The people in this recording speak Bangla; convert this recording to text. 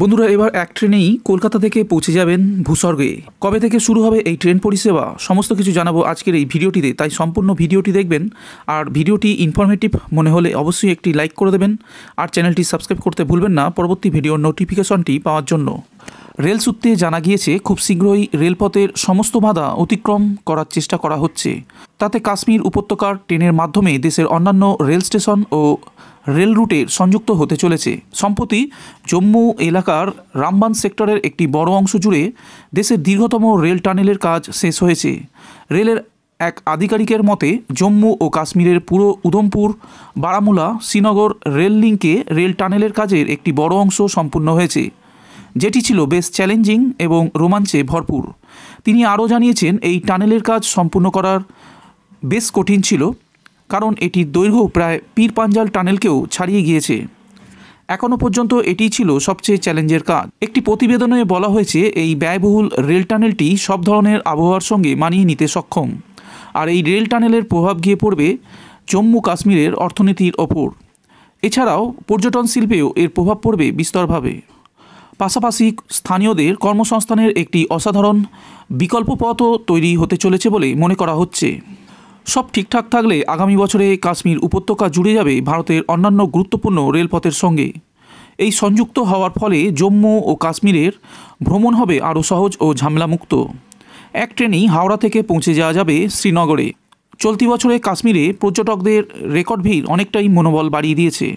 বন্ধুরা এবার এক ট্রেনেই কলকাতা থেকে পৌঁছে যাবেন ভূস্বর্গে কবে থেকে শুরু হবে এই ট্রেন পরিষেবা সমস্ত কিছু জানাবো আজকের এই ভিডিওটিতে তাই সম্পূর্ণ ভিডিওটি দেখবেন আর ভিডিওটি ইনফরমেটিভ মনে হলে অবশ্যই একটি লাইক করে দেবেন আর চ্যানেলটি সাবস্ক্রাইব করতে ভুলবেন না পরবর্তী ভিডিওর নোটিফিকেশনটি পাওয়ার জন্য রেল সূত্রে জানা গিয়েছে খুব শীঘ্রই রেলপথের সমস্ত বাধা অতিক্রম করার চেষ্টা করা হচ্ছে তাতে কাশ্মীর উপত্যকার ট্রেনের মাধ্যমে দেশের অন্যান্য রেল স্টেশন ও রেল রুটে সংযুক্ত হতে চলেছে সম্প্রতি জম্মু এলাকার রামবান সেক্টরের একটি বড় অংশ জুড়ে দেশের দীর্ঘতম রেল টানেলের কাজ শেষ হয়েছে রেলের এক আধিকারিকের মতে জম্মু ও কাশ্মীরের পুরো উধমপুর বারামুলা শ্রীনগর রেল লিঙ্কে রেল টানেলের কাজের একটি বড় অংশ সম্পূর্ণ হয়েছে যেটি ছিল বেশ চ্যালেঞ্জিং এবং রোমাঞ্চে ভরপুর তিনি আরও জানিয়েছেন এই টানেলের কাজ সম্পূর্ণ করার বেশ কঠিন ছিল কারণ এটির দৈর্ঘ্য প্রায় পীরপাঞ্জাল টানেলকেও ছাড়িয়ে গিয়েছে এখনও পর্যন্ত এটি ছিল সবচেয়ে চ্যালেঞ্জের কাজ একটি প্রতিবেদনে বলা হয়েছে এই ব্যয়বহুল রেল টানেলটি সব ধরনের আবহাওয়ার সঙ্গে মানিয়ে নিতে সক্ষম আর এই রেল টানেলের প্রভাব গিয়ে পড়বে জম্মু কাশ্মীরের অর্থনীতির ওপর এছাড়াও পর্যটন শিল্পেও এর প্রভাব পড়বে বিস্তরভাবে পাশাপাশি স্থানীয়দের কর্মসংস্থানের একটি অসাধারণ বিকল্প পথও তৈরি হতে চলেছে বলে মনে করা হচ্ছে সব ঠিকঠাক থাকলে আগামী বছরে কাশ্মীর উপত্যকা জুড়ে যাবে ভারতের অন্যান্য গুরুত্বপূর্ণ রেলপথের সঙ্গে এই সংযুক্ত হওয়ার ফলে জম্মু ও কাশ্মীরের ভ্রমণ হবে আরও সহজ ও ঝামেলামুক্ত এক ট্রেনেই হাওড়া থেকে পৌঁছে যাওয়া যাবে শ্রীনগরে চলতি বছরে কাশ্মীরে পর্যটকদের রেকর্ড ভিড় অনেকটাই মনোবল বাড়িয়ে দিয়েছে